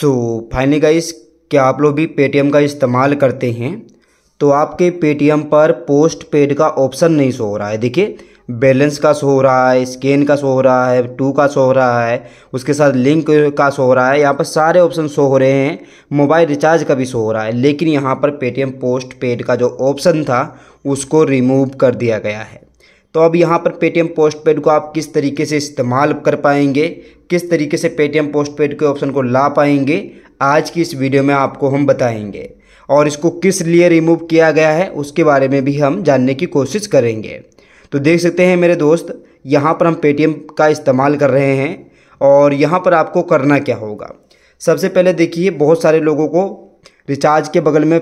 so finally guys क्या आप लोग भी पेटीएम का इस्तेमाल करते हैं तो आपके पेटीएम पर पोस्ट पेड का ऑप्शन नहीं शो हो रहा है देखिए बैलेंस का शो हो रहा है स्कैन का शो हो रहा है टू का शो हो रहा है उसके साथ लिंक का शो हो रहा है यहाँ पर सारे ऑप्शन शो हो रहे हैं मोबाइल रिचार्ज का भी शो हो रहा है लेकिन यहाँ पर पेटीएम पोस्ट पेड का जो ऑप्शन था उसको रिमूव कर दिया गया है तो अब यहाँ पर पेटीएम पोस्ट पेड को आप किस तरीके से इस्तेमाल कर पाएंगे किस तरीके से पेटीएम पोस्ट पेड के ऑप्शन को ला पाएंगे आज की इस वीडियो में आपको हम बताएंगे और इसको किस लिए रिमूव किया गया है उसके बारे में भी हम जानने की कोशिश करेंगे तो देख सकते हैं मेरे दोस्त यहाँ पर हम पेटीएम का इस्तेमाल कर रहे हैं और यहाँ पर आपको करना क्या होगा सबसे पहले देखिए बहुत सारे लोगों को रिचार्ज के बगल में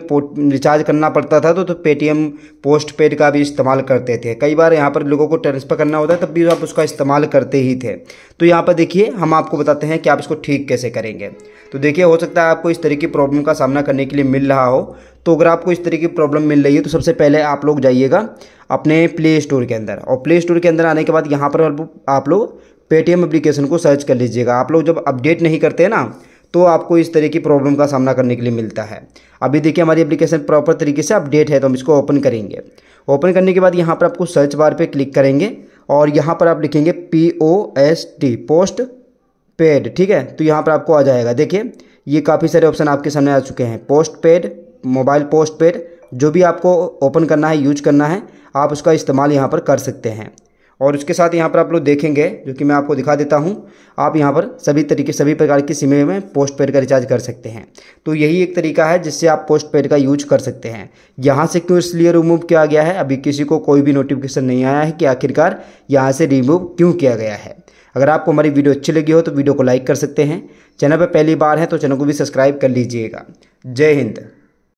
रिचार्ज करना पड़ता था तो, तो पेटीएम पोस्ट पेड का भी इस्तेमाल करते थे कई बार यहाँ पर लोगों को ट्रांसफ़र करना होता है तब भी आप उसका इस्तेमाल करते ही थे तो यहाँ पर देखिए हम आपको बताते हैं कि आप इसको ठीक कैसे करेंगे तो देखिए हो सकता है आपको इस तरह की प्रॉब्लम का सामना करने के लिए मिल रहा हो तो अगर आपको इस तरह की प्रॉब्लम मिल रही है तो सबसे पहले आप लोग जाइएगा अपने प्ले स्टोर के अंदर और प्ले स्टोर के अंदर आने के बाद यहाँ पर आप लोग पेटीएम एप्लीकेशन को सर्च कर लीजिएगा आप लोग जब अपडेट नहीं करते ना तो आपको इस तरह की प्रॉब्लम का सामना करने के लिए मिलता है अभी देखिए हमारी एप्लीकेशन प्रॉपर तरीके से अपडेट है तो हम इसको ओपन करेंगे ओपन करने के बाद यहाँ पर आपको सर्च बार पर क्लिक करेंगे और यहाँ पर आप लिखेंगे P O S T postpaid ठीक है तो यहाँ पर आपको आ जाएगा देखिए ये काफ़ी सारे ऑप्शन आपके सामने आ चुके हैं postpaid mobile postpaid जो भी आपको ओपन करना है यूज करना है आप उसका इस्तेमाल यहाँ पर कर सकते हैं और उसके साथ यहाँ पर आप लोग देखेंगे जो कि मैं आपको दिखा देता हूँ आप यहाँ पर सभी तरीके सभी प्रकार की सिमें में पोस्ट पेड का रिचार्ज कर सकते हैं तो यही एक तरीका है जिससे आप पोस्ट पेड का यूज कर सकते हैं यहाँ से क्यों इसलिए रिमूव किया गया है अभी किसी को कोई भी नोटिफिकेशन नहीं आया है कि आखिरकार यहाँ से रिमूव क्यों किया गया है अगर आपको हमारी वीडियो अच्छी लगी हो तो वीडियो को लाइक कर सकते हैं चैनल पर पहली बार है तो चैनल को भी सब्सक्राइब कर लीजिएगा जय हिंद